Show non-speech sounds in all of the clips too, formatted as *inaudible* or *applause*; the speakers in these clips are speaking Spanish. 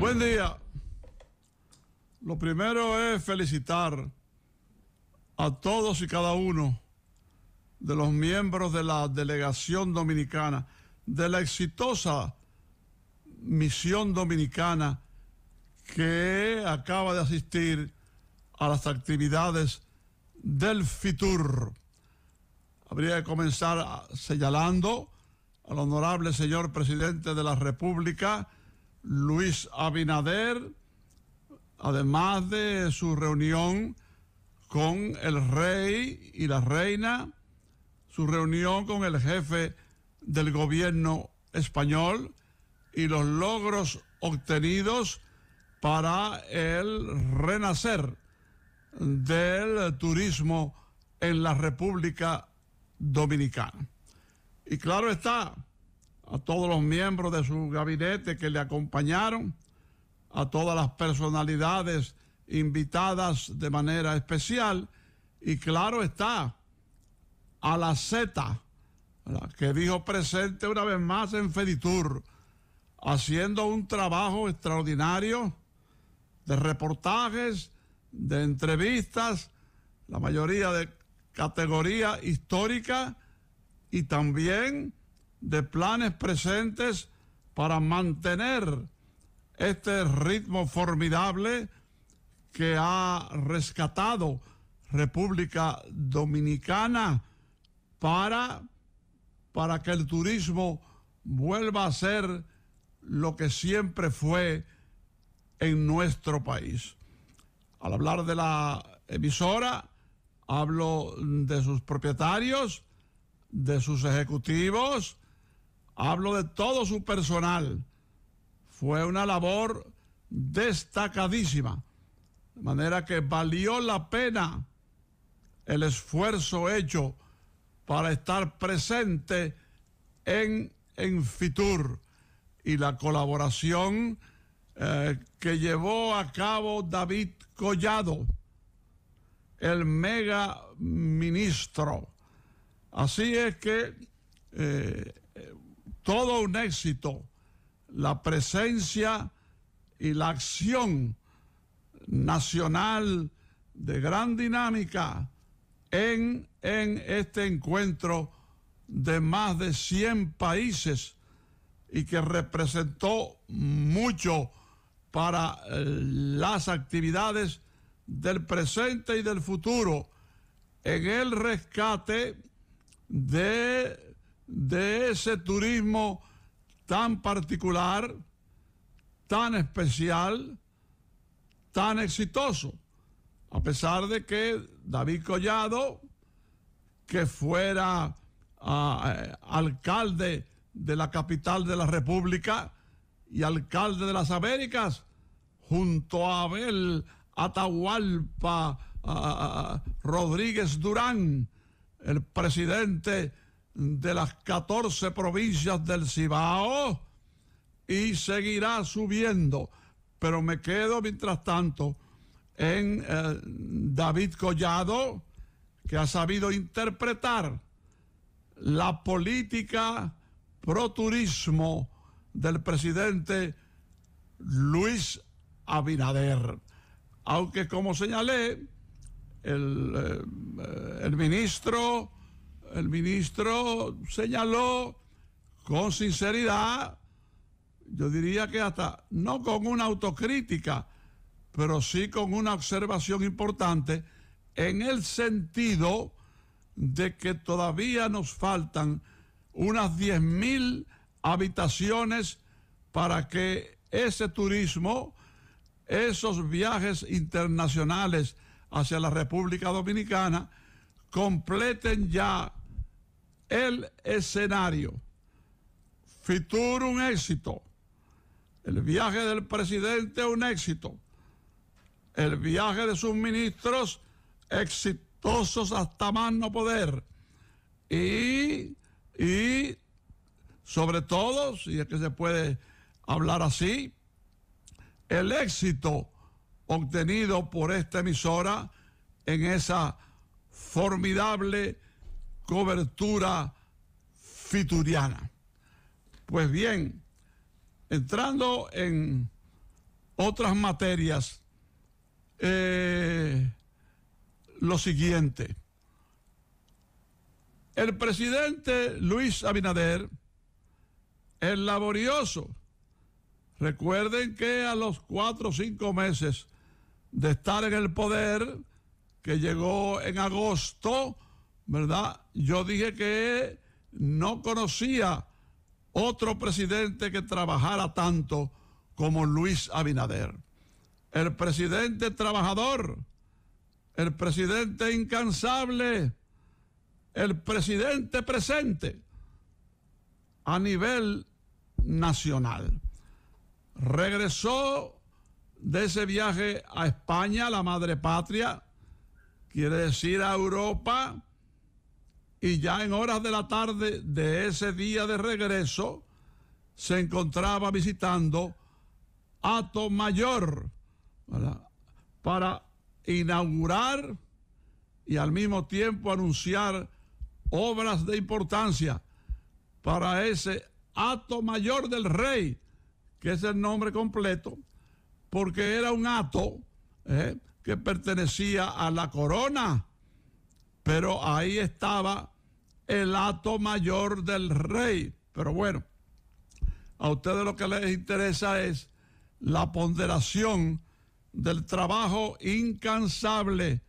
Buen día. Lo primero es felicitar a todos y cada uno de los miembros de la delegación dominicana, de la exitosa misión dominicana que acaba de asistir a las actividades del FITUR. Habría que comenzar señalando al honorable señor presidente de la República, Luis Abinader, además de su reunión con el rey y la reina, su reunión con el jefe del gobierno español y los logros obtenidos para el renacer del turismo en la República Dominicana. Y claro está, a todos los miembros de su gabinete que le acompañaron, a todas las personalidades invitadas de manera especial y claro está a la Z que dijo presente una vez más en Feditur, haciendo un trabajo extraordinario de reportajes, de entrevistas, la mayoría de categoría histórica y también de planes presentes para mantener este ritmo formidable que ha rescatado República Dominicana para, para que el turismo vuelva a ser lo que siempre fue en nuestro país. Al hablar de la emisora, hablo de sus propietarios, de sus ejecutivos, Hablo de todo su personal. Fue una labor destacadísima. De manera que valió la pena el esfuerzo hecho para estar presente en, en Fitur y la colaboración eh, que llevó a cabo David Collado, el mega ministro. Así es que eh, todo un éxito la presencia y la acción nacional de gran dinámica en, en este encuentro de más de 100 países y que representó mucho para eh, las actividades del presente y del futuro en el rescate de de ese turismo tan particular, tan especial, tan exitoso, a pesar de que David Collado, que fuera ah, eh, alcalde de la capital de la República y alcalde de las Américas, junto a Abel Atahualpa ah, ah, Rodríguez Durán, el presidente de las 14 provincias del Cibao y seguirá subiendo. Pero me quedo mientras tanto en eh, David Collado, que ha sabido interpretar la política pro turismo del presidente Luis Abinader. Aunque como señalé, el, eh, eh, el ministro el ministro señaló con sinceridad, yo diría que hasta no con una autocrítica, pero sí con una observación importante en el sentido de que todavía nos faltan unas 10.000 habitaciones para que ese turismo, esos viajes internacionales hacia la República Dominicana, completen ya el escenario. Fitur un éxito. El viaje del presidente un éxito. El viaje de sus ministros exitosos hasta más no poder. Y, y sobre todo, si es que se puede hablar así, el éxito obtenido por esta emisora en esa formidable cobertura fituriana. Pues bien, entrando en otras materias, eh, lo siguiente. El presidente Luis Abinader, el laborioso, recuerden que a los cuatro o cinco meses de estar en el poder, que llegó en agosto, ¿verdad? Yo dije que no conocía otro presidente que trabajara tanto como Luis Abinader. El presidente trabajador, el presidente incansable, el presidente presente a nivel nacional. Regresó de ese viaje a España, la madre patria, quiere decir a Europa, y ya en horas de la tarde de ese día de regreso se encontraba visitando Ato Mayor para inaugurar y al mismo tiempo anunciar obras de importancia para ese Ato Mayor del Rey, que es el nombre completo, porque era un ato ¿eh? que pertenecía a la corona, pero ahí estaba el acto mayor del rey. Pero bueno, a ustedes lo que les interesa es la ponderación del trabajo incansable,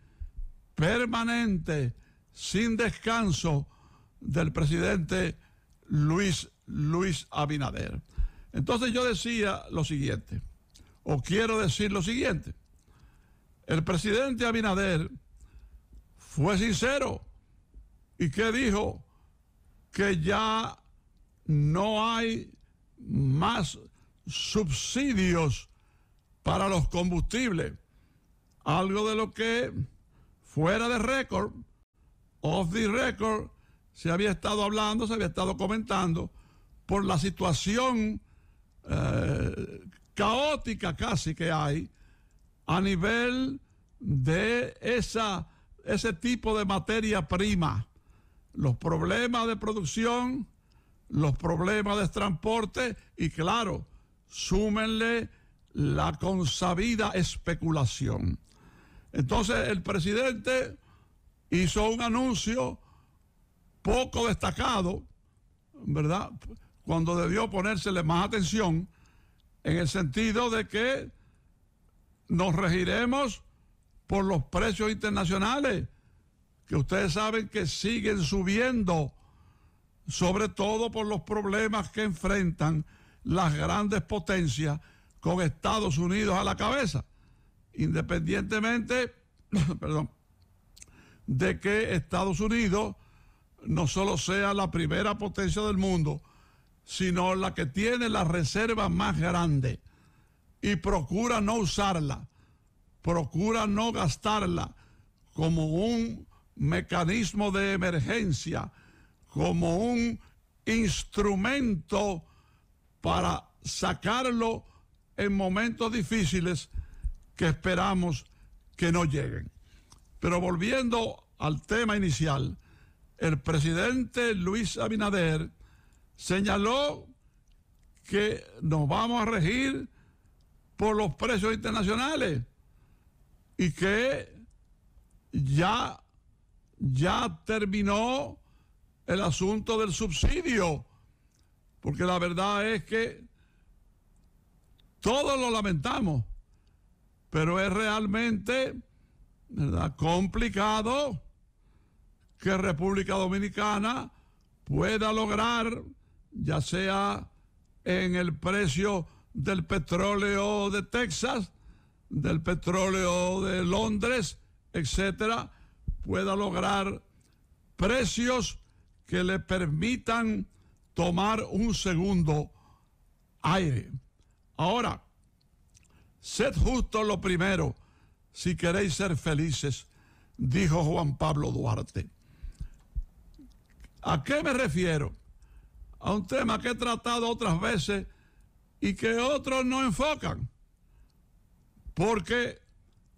permanente, sin descanso del presidente Luis Luis Abinader. Entonces yo decía lo siguiente, o quiero decir lo siguiente. El presidente Abinader fue sincero ¿Y qué dijo? Que ya no hay más subsidios para los combustibles. Algo de lo que fuera de récord, off the record, se había estado hablando, se había estado comentando por la situación eh, caótica casi que hay a nivel de esa, ese tipo de materia prima los problemas de producción, los problemas de transporte y claro, súmenle la consabida especulación. Entonces el presidente hizo un anuncio poco destacado, ¿verdad? Cuando debió ponérsele más atención en el sentido de que nos regiremos por los precios internacionales que ustedes saben que siguen subiendo, sobre todo por los problemas que enfrentan las grandes potencias con Estados Unidos a la cabeza, independientemente, *coughs* perdón, de que Estados Unidos no solo sea la primera potencia del mundo, sino la que tiene la reserva más grande y procura no usarla, procura no gastarla como un mecanismo de emergencia como un instrumento para sacarlo en momentos difíciles que esperamos que no lleguen. Pero volviendo al tema inicial, el presidente Luis Abinader señaló que nos vamos a regir por los precios internacionales y que ya ya terminó el asunto del subsidio, porque la verdad es que todos lo lamentamos, pero es realmente complicado que República Dominicana pueda lograr, ya sea en el precio del petróleo de Texas, del petróleo de Londres, etcétera, pueda lograr precios que le permitan tomar un segundo aire. Ahora, sed justo lo primero si queréis ser felices, dijo Juan Pablo Duarte. ¿A qué me refiero? A un tema que he tratado otras veces y que otros no enfocan. Porque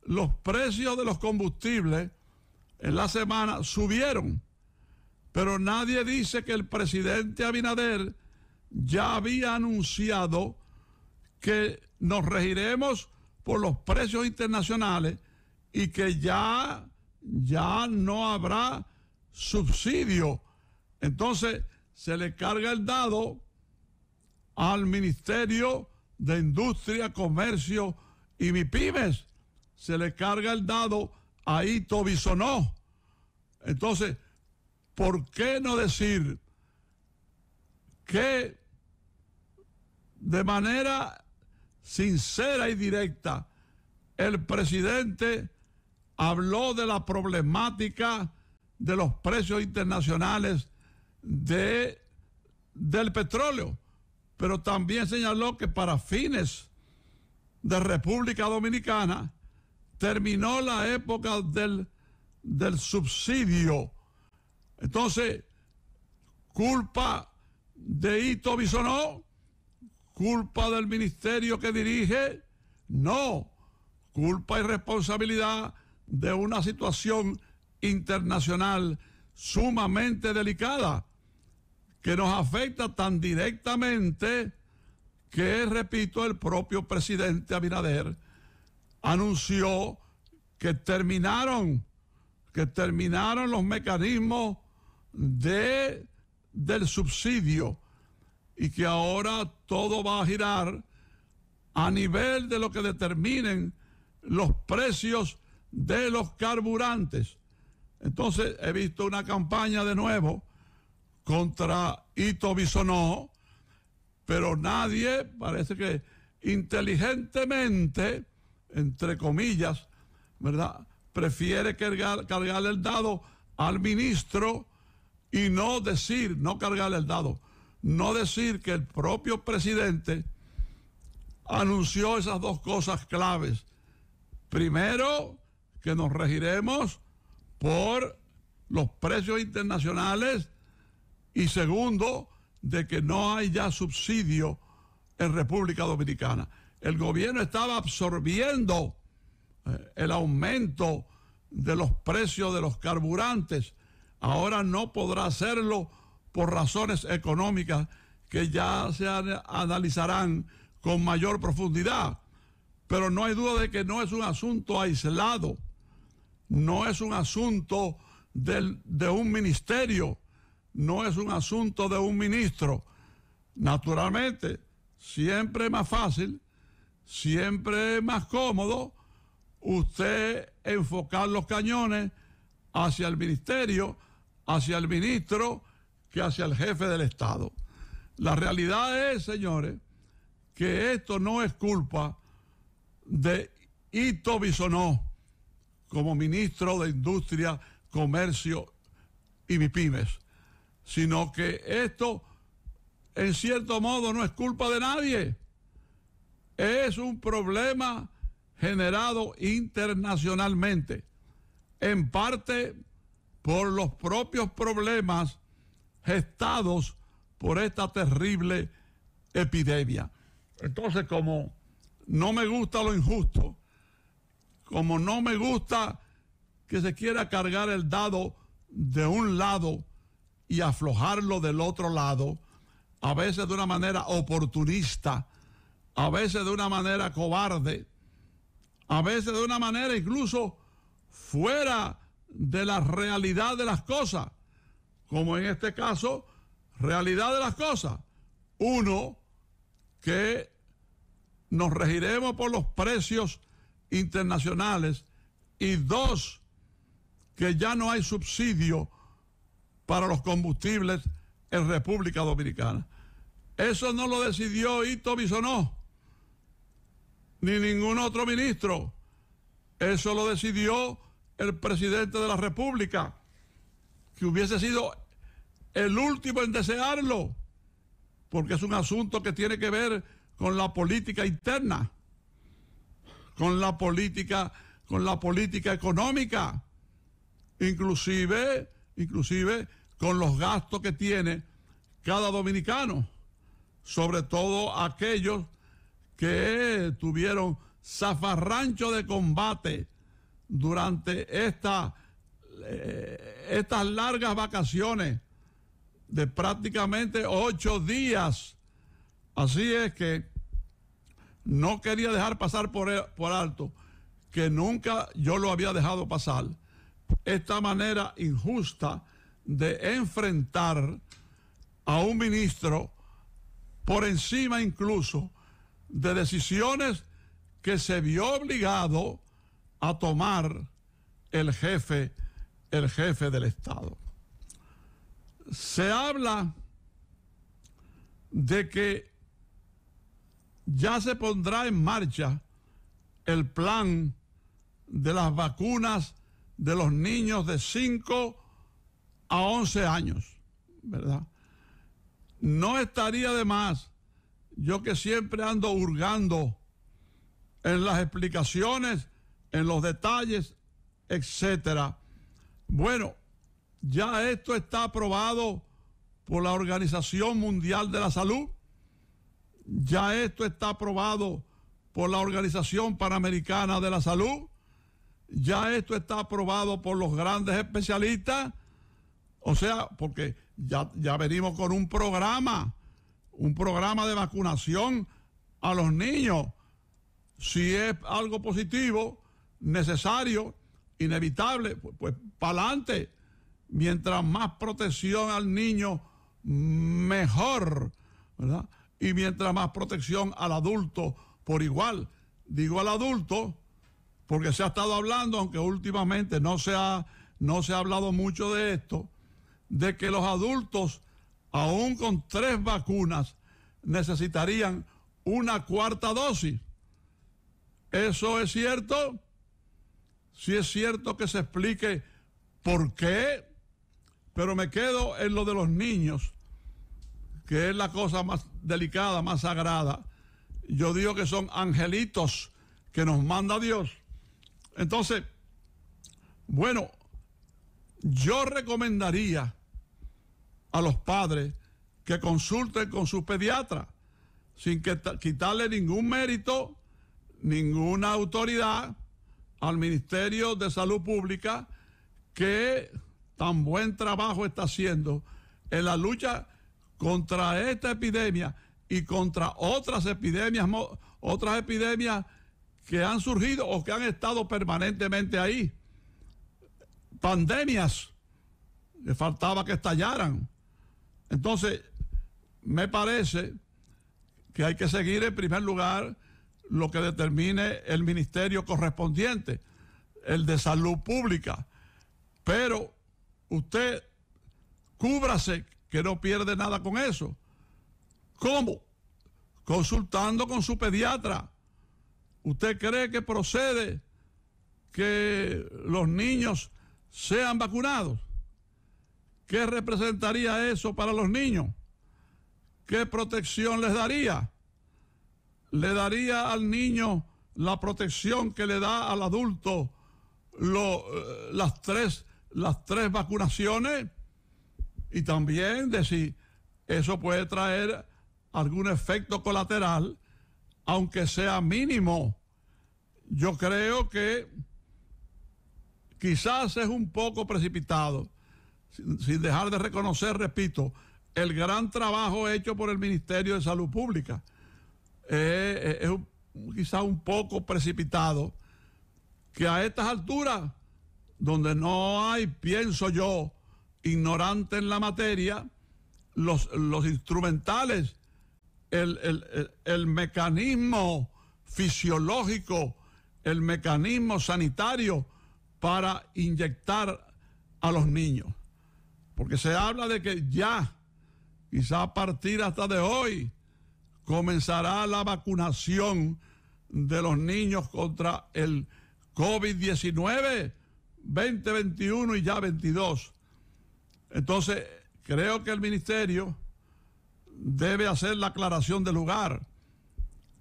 los precios de los combustibles en la semana subieron. Pero nadie dice que el presidente Abinader ya había anunciado que nos regiremos por los precios internacionales y que ya, ya no habrá subsidio. Entonces se le carga el dado al Ministerio de Industria, Comercio y MIPIMES. Se le carga el dado ahí tobisonó. Entonces, ¿por qué no decir que de manera sincera y directa el presidente habló de la problemática de los precios internacionales de, del petróleo, pero también señaló que para fines de República Dominicana terminó la época del, subsidio. Entonces, culpa de Ito Bisonó, culpa del ministerio que dirige, no, culpa y responsabilidad de una situación internacional sumamente delicada que nos afecta tan directamente que, repito, el propio presidente Abinader anunció que terminaron, que terminaron los mecanismos de, del subsidio y que ahora todo va a girar a nivel de lo que determinen los precios de los carburantes. Entonces he visto una campaña de nuevo contra Ito Bisonó, pero nadie parece que inteligentemente entre comillas, ¿verdad? Prefiere cargar, cargarle el dado al ministro y no decir, no cargarle el dado, no decir que el propio presidente anunció esas dos cosas claves. Primero, que nos regiremos por los precios internacionales y segundo, de que no haya subsidio en República Dominicana el gobierno estaba absorbiendo eh, el aumento de los precios de los carburantes. Ahora no podrá hacerlo por razones económicas que ya se analizarán con mayor profundidad. Pero no hay duda de que no es un asunto aislado, no es un asunto de un ministerio, no es un asunto de un ministro. Naturalmente, siempre es más fácil siempre es más cómodo usted enfocar los cañones hacia el ministerio, hacia el ministro, que hacia el jefe del Estado. La realidad es, señores, que esto no es culpa de Ito Bisonó como ministro de Industria, Comercio y MIPIMES, sino que esto, en cierto modo, no es culpa de nadie es un problema generado internacionalmente, en parte por los propios problemas gestados por esta terrible epidemia. Entonces, como no me gusta lo injusto, como no me gusta que se quiera cargar el dado de un lado y aflojarlo del otro lado, a veces de una manera oportunista, a veces de una manera cobarde, a veces de una manera incluso fuera de la realidad de las cosas, como en este caso, realidad de las cosas. Uno, que nos regiremos por los precios internacionales y dos, que ya no hay subsidio para los combustibles en República Dominicana. Eso no lo decidió Ito Bisonó ni ningún otro ministro. Eso lo decidió el presidente de la República, que hubiese sido el último en desearlo, porque es un asunto que tiene que ver con la política interna, con la política, con la política económica, inclusive, inclusive con los gastos que tiene cada dominicano, sobre todo aquellos que tuvieron zafarrancho de combate durante eh, estas largas vacaciones de prácticamente ocho días. Así es que no quería dejar pasar por alto que nunca yo lo había dejado pasar. Esta manera injusta de enfrentar a un ministro por encima incluso de decisiones que se vio obligado a tomar el jefe, el jefe del Estado. Se habla de que ya se pondrá en marcha el plan de las vacunas de los niños de 5 a 11 años, ¿verdad? No estaría de más yo que siempre ando hurgando en las explicaciones, en los detalles, etcétera. Bueno, ya esto está aprobado por la Organización Mundial de la Salud, ya esto está aprobado por la Organización Panamericana de la Salud, ya esto está aprobado por los grandes especialistas, o sea, porque ya, ya venimos con un programa un programa de vacunación a los niños. Si es algo positivo, necesario, inevitable, pues, pues pa'lante. para adelante. Mientras más protección al niño, mejor. ¿verdad? Y mientras más protección al adulto, por igual. Digo al adulto, porque se ha estado hablando, aunque últimamente no se ha, no se ha hablado mucho de esto, de que los adultos aún con tres vacunas, necesitarían una cuarta dosis. ¿Eso es cierto? Si sí es cierto que se explique por qué, pero me quedo en lo de los niños, que es la cosa más delicada, más sagrada. Yo digo que son angelitos que nos manda Dios. Entonces, bueno, yo recomendaría a los padres que consulten con sus pediatras sin quitarle ningún mérito, ninguna autoridad al Ministerio de Salud Pública que tan buen trabajo está haciendo en la lucha contra esta epidemia y contra otras epidemias, otras epidemias que han surgido o que han estado permanentemente ahí. Pandemias, le faltaba que estallaran entonces, me parece que hay que seguir en primer lugar lo que determine el ministerio correspondiente, el de salud pública. Pero usted cúbrase que no pierde nada con eso. ¿Cómo? Consultando con su pediatra. ¿Usted cree que procede que los niños sean vacunados? ¿Qué representaría eso para los niños? ¿Qué protección les daría? ¿Le daría al niño la protección que le da al adulto eh, las, tres, las tres vacunaciones? Y también de si eso puede traer algún efecto colateral, aunque sea mínimo. Yo creo que quizás es un poco precipitado sin, dejar de reconocer, repito, el gran trabajo hecho por el Ministerio de Salud Pública. Eh, eh, es quizá un poco precipitado que a estas alturas, donde no hay, pienso yo, ignorante en la materia, los, instrumentales, el mecanismo fisiológico, el mecanismo sanitario para inyectar a los niños. Porque se habla de que ya, quizá a partir hasta de hoy, comenzará la vacunación de los niños contra el COVID-19 2021 y ya 22. Entonces, creo que el ministerio debe hacer la aclaración del lugar,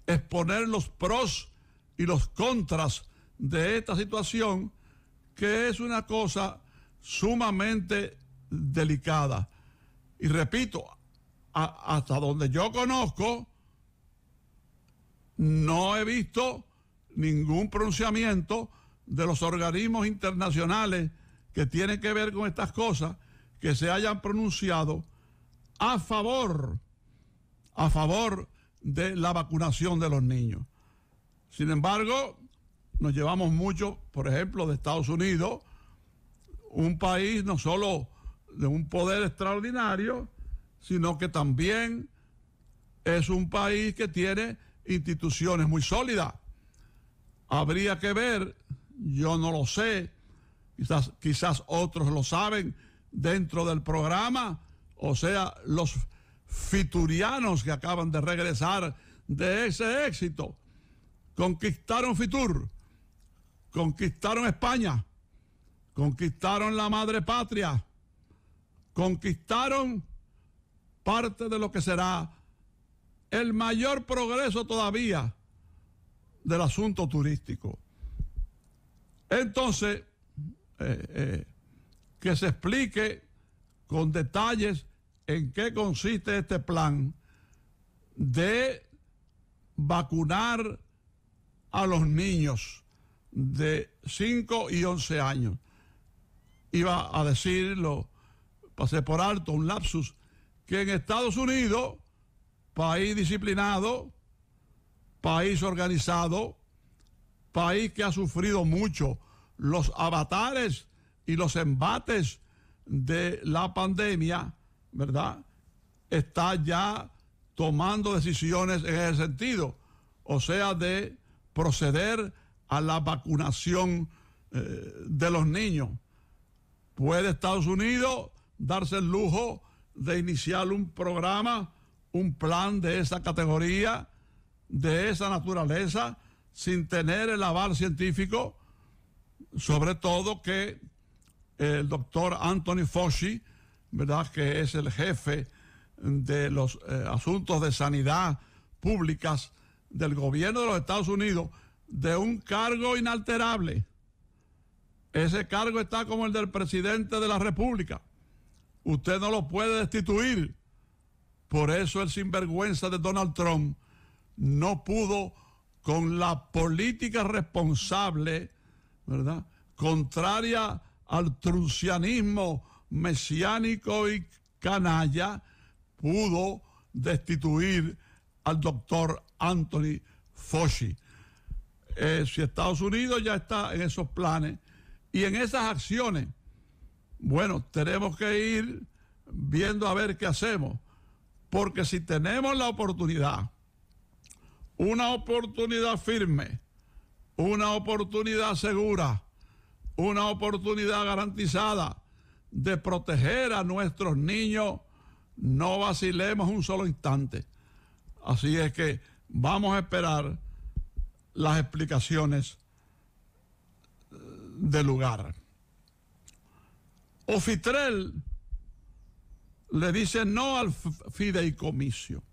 exponer los pros y los contras de esta situación, que es una cosa sumamente delicada Y repito, hasta donde yo conozco, no he visto ningún pronunciamiento de los organismos internacionales que tienen que ver con estas cosas que se hayan pronunciado a favor, a favor de la vacunación de los niños. Sin embargo, nos llevamos mucho, por ejemplo, de Estados Unidos, un país no solo de un poder extraordinario, sino que también es un país que tiene instituciones muy sólidas. Habría que ver, yo no lo sé, quizás, quizás otros lo saben dentro del programa, o sea, los fiturianos que acaban de regresar de ese éxito, conquistaron Fitur, conquistaron España, conquistaron la madre patria, conquistaron parte de lo que será el mayor progreso todavía del asunto turístico. Entonces, eh, eh, que se explique con detalles en qué consiste este plan de vacunar a los niños de 5 y 11 años. Iba a decirlo pasé por alto un lapsus, que en Estados Unidos, país disciplinado, país organizado, país que ha sufrido mucho los avatares y los embates de la pandemia, ¿verdad? Está ya tomando decisiones en ese sentido, o sea, de proceder a la vacunación eh, de los niños. ¿Puede Estados Unidos darse el lujo de iniciar un programa, un plan de esa categoría, de esa naturaleza, sin tener el aval científico, sobre todo que el doctor Anthony Fauci, ¿verdad? que es el jefe de los eh, asuntos de sanidad públicas del gobierno de los Estados Unidos, de un cargo inalterable. Ese cargo está como el del presidente de la República. Usted no lo puede destituir. Por eso el sinvergüenza de Donald Trump no pudo con la política responsable, ¿verdad? Contraria al trucianismo mesiánico y canalla, pudo destituir al doctor Anthony Fauci. Eh, si Estados Unidos ya está en esos planes y en esas acciones bueno, tenemos que ir viendo a ver qué hacemos, porque si tenemos la oportunidad, una oportunidad firme, una oportunidad segura, una oportunidad garantizada de proteger a nuestros niños, no vacilemos un solo instante. Así es que vamos a esperar las explicaciones eh, del lugar. Ofitrel le dice no al fideicomiso.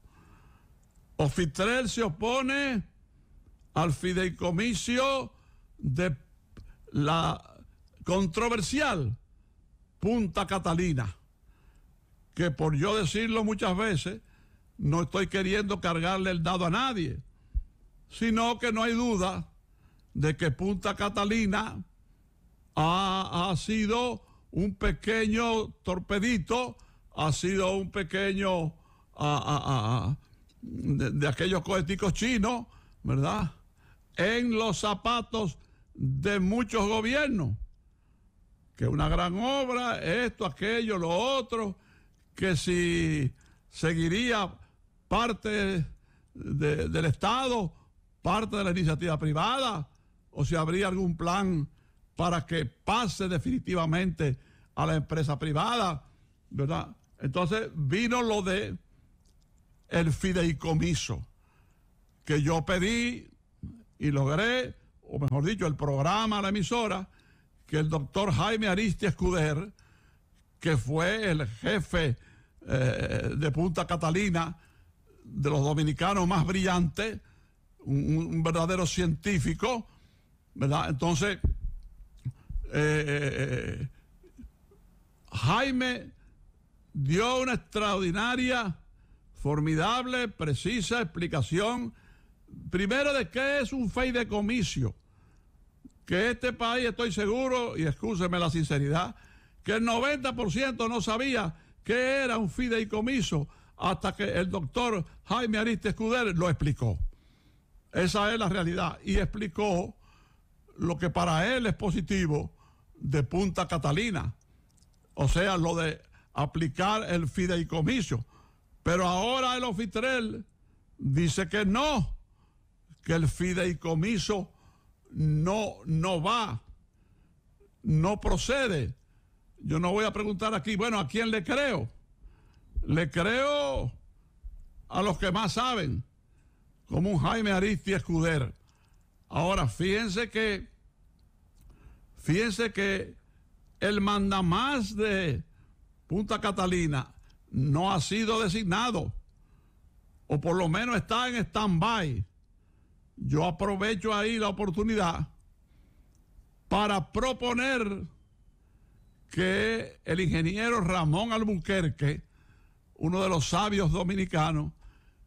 Ofitrel se opone al fideicomiso de la controversial Punta Catalina, que por yo decirlo muchas veces, no estoy queriendo cargarle el dado a nadie, sino que no hay duda de que Punta Catalina ha, ha sido un pequeño torpedito, ha sido un pequeño de, aquellos coheticos chinos, ¿verdad? En los zapatos de muchos gobiernos. Que una gran obra, esto, aquello, lo otro, que si seguiría parte del Estado, parte de la iniciativa privada, o si habría algún plan para que pase definitivamente a la empresa privada, ¿verdad? Entonces vino lo de el fideicomiso que yo pedí y logré, o mejor dicho, el programa, la emisora, que el doctor Jaime Aristia Escuder, que fue el jefe eh, de Punta Catalina, de los dominicanos más brillantes, un verdadero científico, ¿verdad? Entonces, eh, eh, eh, Jaime dio una extraordinaria, formidable, precisa explicación, primero de qué es un fey de comicio, que este país estoy seguro, y escúcheme la sinceridad, que el 90% no sabía qué era un fideicomiso hasta que el doctor Jaime Ariste Escuder lo explicó. Esa es la realidad. Y explicó lo que para él es positivo de Punta Catalina, o sea, lo de aplicar el fideicomiso. Pero ahora el ofitrel dice que no, que el fideicomiso no, no va, no procede. Yo no voy a preguntar aquí, bueno, ¿a quién le creo? Le creo a los que más saben, como un Jaime Aristi Escuder. Ahora, fíjense que, fíjense que el mandamás de Punta Catalina no ha sido designado, o por lo menos está en stand-by. Yo aprovecho ahí la oportunidad para proponer que el ingeniero Ramón Albuquerque, uno de los sabios dominicanos,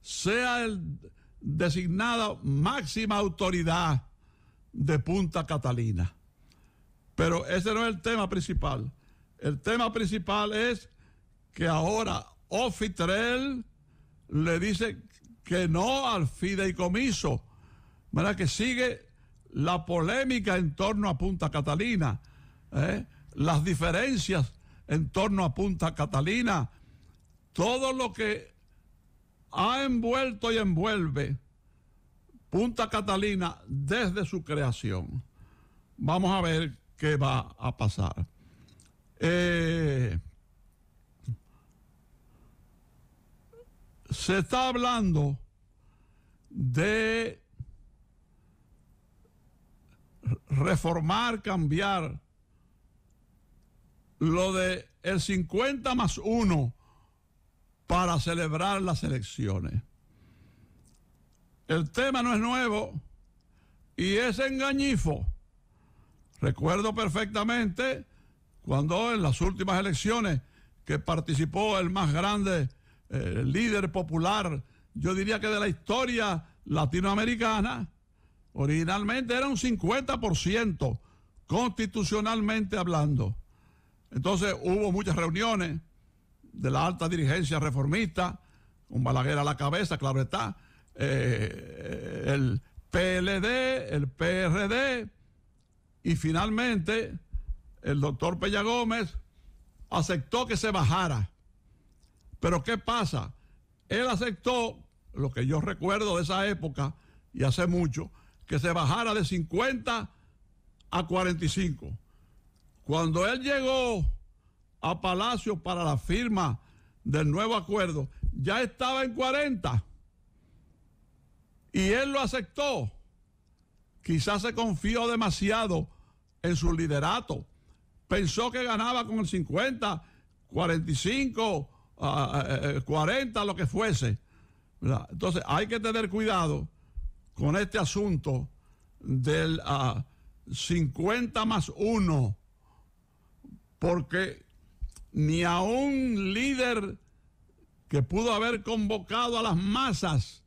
sea el designada máxima autoridad de Punta Catalina. Pero ese no es el tema principal. El tema principal es que ahora Ofitrel le dice que no al fideicomiso, ¿verdad? Que sigue la polémica en torno a Punta Catalina, ¿eh? las diferencias en torno a Punta Catalina, todo lo que ha envuelto y envuelve Punta Catalina desde su creación. Vamos a ver qué va a pasar. Eh, se está hablando de reformar, cambiar lo de el 50 más 1 para celebrar las elecciones. El tema no es nuevo y es engañifo. Recuerdo perfectamente cuando en las últimas elecciones que participó el más grande eh, líder popular, yo diría que de la historia latinoamericana, originalmente era un 50% constitucionalmente hablando. Entonces hubo muchas reuniones, de la alta dirigencia reformista, un Balaguer a la cabeza, claro está, eh, el PLD, el PRD, y finalmente el doctor Peña Gómez aceptó que se bajara. Pero ¿qué pasa? Él aceptó, lo que yo recuerdo de esa época, y hace mucho, que se bajara de 50 a 45. Cuando él llegó a Palacio para la firma del nuevo acuerdo ya estaba en 40 y él lo aceptó. Quizás se confió demasiado en su liderato. Pensó que ganaba con el 50, 45, 40, lo que fuese. Entonces hay que tener cuidado con este asunto del 50 ah, más 1, porque ni a un líder que pudo haber convocado a las masas,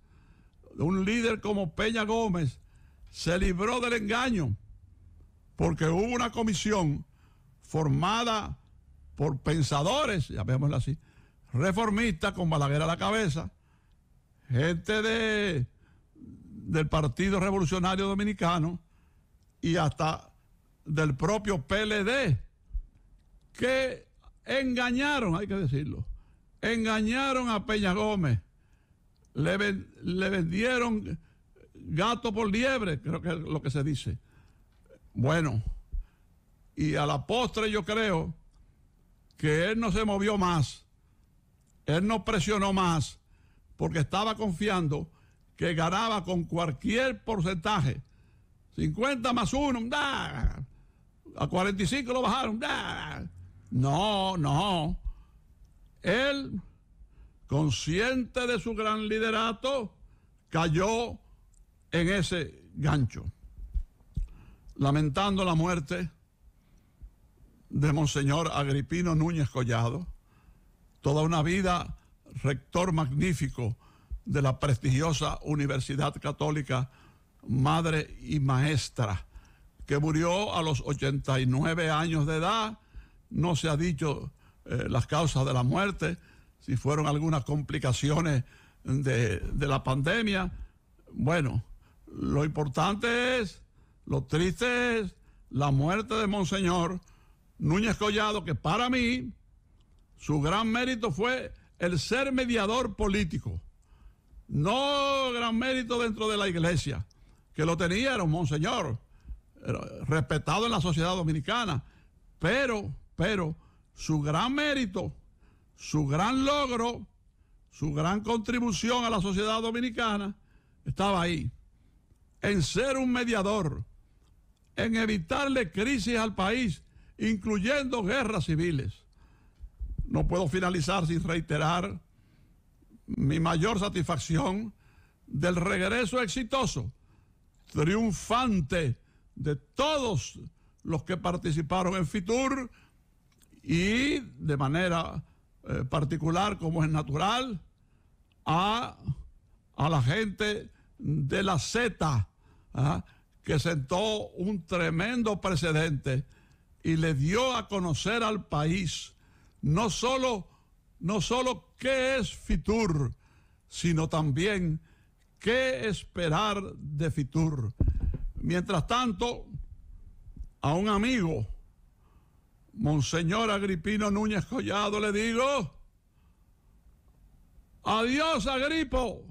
un líder como Peña Gómez, se libró del engaño, porque hubo una comisión formada por pensadores, llamémoslo así, reformistas con Balaguer a la cabeza, gente del Partido Revolucionario Dominicano y hasta del propio PLD, que engañaron, hay que decirlo, engañaron a Peña Gómez, le, le vendieron gato por liebre, creo que es lo que se dice. Bueno, y a la postre yo creo que él no se movió más, él no presionó más, porque estaba confiando que ganaba con cualquier porcentaje, 50 más 1, ¡da! a 45 lo bajaron, ¡da! No, no. Él, consciente de su gran liderato, cayó en ese gancho, lamentando la muerte de Monseñor Agripino Núñez Collado, toda una vida rector magnífico de la prestigiosa Universidad Católica, madre y maestra, que murió a los 89 años de edad no se ha dicho eh, las causas de la muerte, si fueron algunas complicaciones de, de la pandemia. Bueno, lo importante es, lo triste es la muerte de Monseñor Núñez Collado, que para mí su gran mérito fue el ser mediador político, no gran mérito dentro de la iglesia, que lo tenía, era un monseñor, respetado en la sociedad dominicana, pero pero su gran mérito, su gran logro, su gran contribución a la sociedad dominicana estaba ahí, en ser un mediador, en evitarle crisis al país, incluyendo guerras civiles. No puedo finalizar sin reiterar mi mayor satisfacción del regreso exitoso, triunfante de todos los que participaron en FITUR y de manera eh, particular, como es natural, a, la gente de la Z, ¿ah? que sentó un tremendo precedente y le dio a conocer al país no solo, no solo qué es FITUR, sino también qué esperar de FITUR. Mientras tanto, a un amigo, Monseñor Agripino Núñez Collado, le digo, adiós Agripo.